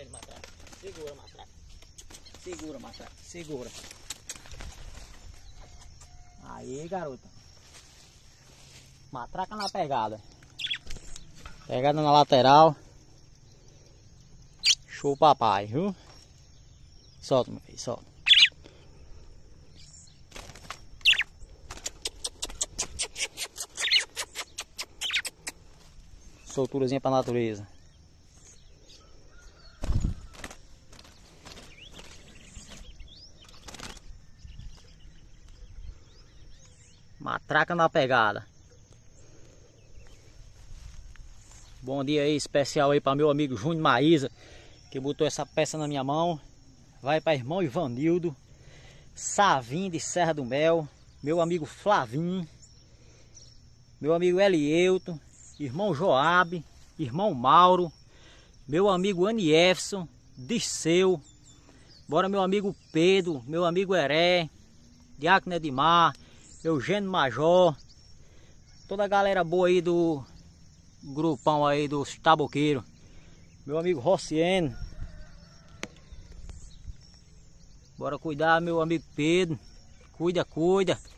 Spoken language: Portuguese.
Velho, matraca. Segura, matraca. Segura, matraca. Segura. Aí, garota. Matraca na pegada. Pegada na lateral. Show papai, viu? Solta, meu filho, solta. Solturazinha pra natureza. Matraca na pegada. Bom dia aí, especial aí para meu amigo Júnior Maísa, que botou essa peça na minha mão. Vai para irmão Ivanildo, Savim de Serra do Mel, meu amigo Flavim, meu amigo Elielto, irmão Joabe, irmão Mauro, meu amigo Aniefson, Disseu, bora meu amigo Pedro, meu amigo Heré, Diácono Edmar, Eugênio Major, toda a galera boa aí do grupão aí dos taboqueiros, meu amigo Rossieno, bora cuidar meu amigo Pedro, cuida, cuida.